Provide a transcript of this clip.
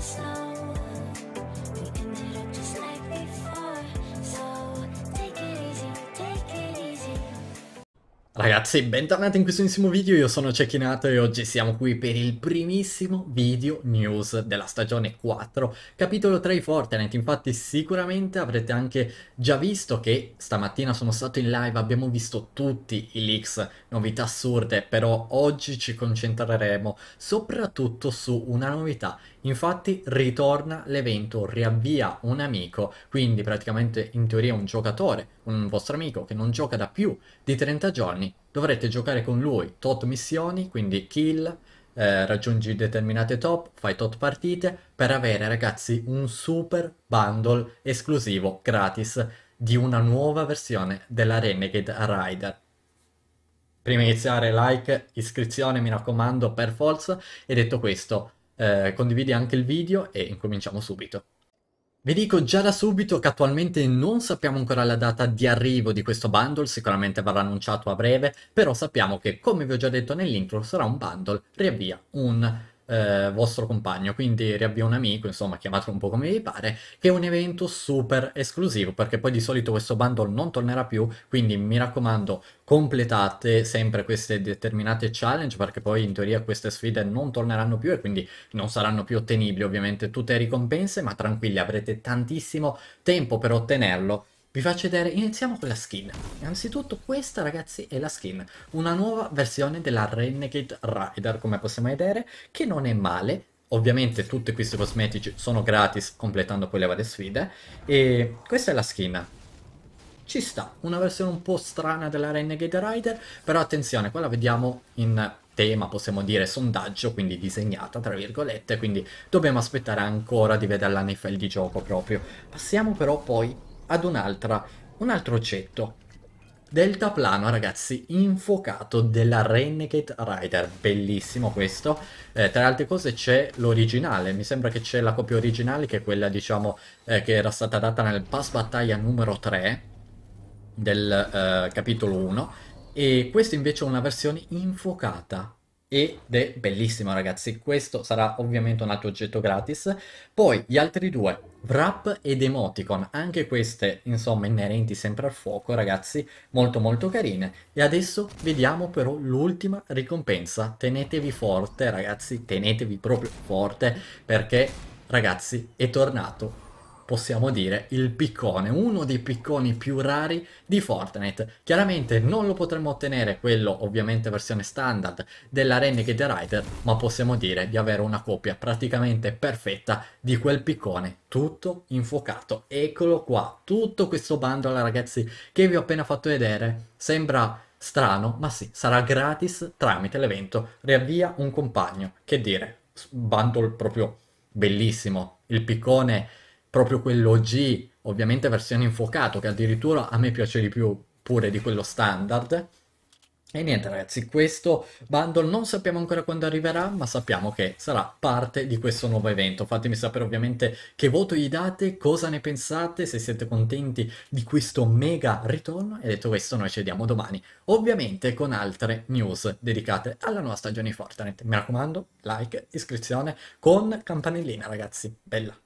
slow. Ragazzi, bentornati in questionissimo video, io sono Cecchinato e oggi siamo qui per il primissimo video news della stagione 4, capitolo 3 Fortnite, infatti sicuramente avrete anche già visto che stamattina sono stato in live, abbiamo visto tutti i leaks, novità assurde, però oggi ci concentreremo soprattutto su una novità, infatti ritorna l'evento, riavvia un amico, quindi praticamente in teoria un giocatore un vostro amico che non gioca da più di 30 giorni, dovrete giocare con lui tot missioni, quindi kill, eh, raggiungi determinate top, fai tot partite, per avere ragazzi un super bundle esclusivo gratis di una nuova versione della Renegade Rider. Prima di iniziare like, iscrizione mi raccomando per forza e detto questo eh, condividi anche il video e incominciamo subito. Vi dico già da subito che attualmente non sappiamo ancora la data di arrivo di questo bundle, sicuramente verrà annunciato a breve, però sappiamo che, come vi ho già detto nell'intro, sarà un bundle, riavvia un eh, vostro compagno, quindi riabbia un amico, insomma chiamatelo un po' come vi pare, che è un evento super esclusivo perché poi di solito questo bundle non tornerà più, quindi mi raccomando completate sempre queste determinate challenge perché poi in teoria queste sfide non torneranno più e quindi non saranno più ottenibili ovviamente tutte le ricompense, ma tranquilli avrete tantissimo tempo per ottenerlo vi faccio vedere, iniziamo con la skin. Innanzitutto questa ragazzi è la skin, una nuova versione della Renegade Rider come possiamo vedere, che non è male. Ovviamente tutti questi cosmetici sono gratis completando poi le varie sfide. E questa è la skin, ci sta, una versione un po' strana della Renegade Rider, però attenzione, qua la vediamo in tema, possiamo dire sondaggio, quindi disegnata, tra virgolette, quindi dobbiamo aspettare ancora di vederla nei file di gioco proprio. Passiamo però poi ad un'altra, un altro oggetto. Deltaplano, ragazzi, infuocato della Renegade Rider, bellissimo questo. Eh, tra le altre cose c'è l'originale, mi sembra che c'è la copia originale che è quella, diciamo, eh, che era stata data nel pass battaglia numero 3 del eh, capitolo 1 e questa invece è una versione infuocata, ed è bellissimo ragazzi, questo sarà ovviamente un altro oggetto gratis. Poi gli altri due, wrap ed emoticon, anche queste insomma inerenti sempre al fuoco ragazzi, molto molto carine. E adesso vediamo però l'ultima ricompensa, tenetevi forte ragazzi, tenetevi proprio forte perché ragazzi è tornato possiamo dire il piccone, uno dei picconi più rari di Fortnite. Chiaramente non lo potremo ottenere, quello ovviamente versione standard della Renegade Rider, ma possiamo dire di avere una copia praticamente perfetta di quel piccone, tutto infuocato. Eccolo qua, tutto questo bundle ragazzi che vi ho appena fatto vedere, sembra strano, ma sì, sarà gratis tramite l'evento Riavvia un compagno, che dire, bundle proprio bellissimo, il piccone proprio quello G, ovviamente versione infuocato, che addirittura a me piace di più pure di quello standard. E niente ragazzi, questo bundle non sappiamo ancora quando arriverà, ma sappiamo che sarà parte di questo nuovo evento. Fatemi sapere ovviamente che voto gli date, cosa ne pensate, se siete contenti di questo mega ritorno. E detto questo, noi ci vediamo domani, ovviamente con altre news dedicate alla nuova stagione di Fortnite. Mi raccomando, like, iscrizione con campanellina ragazzi, bella!